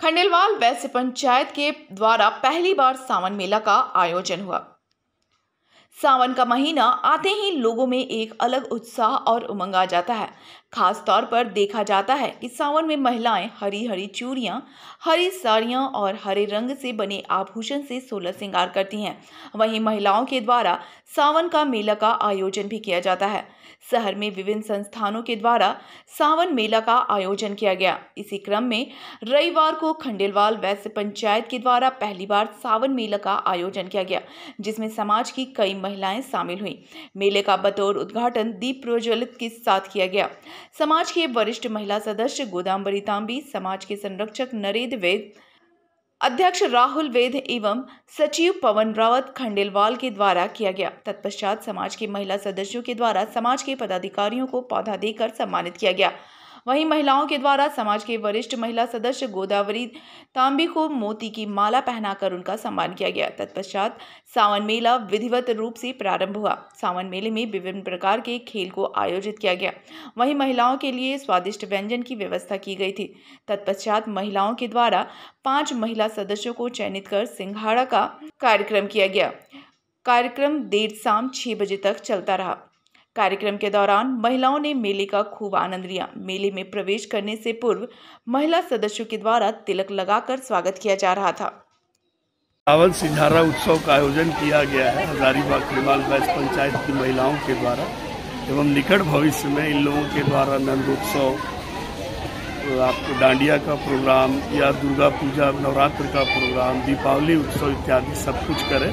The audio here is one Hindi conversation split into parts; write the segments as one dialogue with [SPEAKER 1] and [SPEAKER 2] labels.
[SPEAKER 1] खंडेलवाल वैश्य पंचायत के द्वारा पहली बार सावन मेला का आयोजन हुआ सावन का महीना आते ही लोगों में एक अलग उत्साह और उमंग आ जाता है खास तौर पर देखा जाता है कि सावन में महिलाएं हरी हरी चूड़ियाँ हरी साड़ियाँ और हरे रंग से बने आभूषण से सोलह श्रृंगार करती हैं वहीं महिलाओं के द्वारा सावन का मेला का आयोजन भी किया जाता है शहर में विभिन्न संस्थानों के द्वारा सावन मेला का आयोजन किया गया इसी क्रम में रविवार को खंडेलवाल वैश्य पंचायत के द्वारा पहली बार सावन मेला का आयोजन किया गया जिसमें समाज की कई महिलाएं शामिल हुई मेले का बतौर उद्घाटन दीप प्रज्वलित के साथ किया गया समाज के वरिष्ठ महिला सदस्य गोदाम्बरी तांबी समाज के संरक्षक नरेंद्र वेद अध्यक्ष राहुल वेद एवं सचिव पवन रावत खंडेलवाल के द्वारा किया गया तत्पश्चात समाज के महिला सदस्यों के द्वारा समाज के पदाधिकारियों को पौधा देकर सम्मानित किया गया वहीं महिलाओं के द्वारा समाज के वरिष्ठ महिला सदस्य गोदावरी तांबी को मोती की माला पहनाकर उनका सम्मान किया गया तत्पश्चात सावन मेला विधिवत रूप से प्रारंभ हुआ सावन मेले में विभिन्न प्रकार के खेल को आयोजित किया गया वहीं महिलाओं के लिए स्वादिष्ट व्यंजन की व्यवस्था की गई थी तत्पश्चात महिलाओं के द्वारा पांच महिला सदस्यों को चयनित कर सिंघाड़ा का कार्यक्रम किया गया कार्यक्रम देर शाम छः बजे तक चलता रहा कार्यक्रम के दौरान महिलाओं ने मेले का खूब आनंद लिया मेले में प्रवेश करने से पूर्व महिला सदस्यों के द्वारा तिलक लगाकर स्वागत किया जा रहा था
[SPEAKER 2] रावल सिंझारा उत्सव का आयोजन किया गया है हजारीबाग कृमाल बैस पंचायत की महिलाओं के द्वारा एवं निकट भविष्य में इन लोगों के द्वारा नंद उत्सव आपको डांडिया का प्रोग्राम या दुर्गा पूजा नवरात्र का प्रोग्राम दीपावली उत्सव इत्यादि सब कुछ करें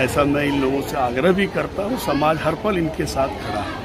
[SPEAKER 2] ऐसा मैं इन लोगों से आग्रह भी करता हूँ समाज हर पल इनके साथ खड़ा है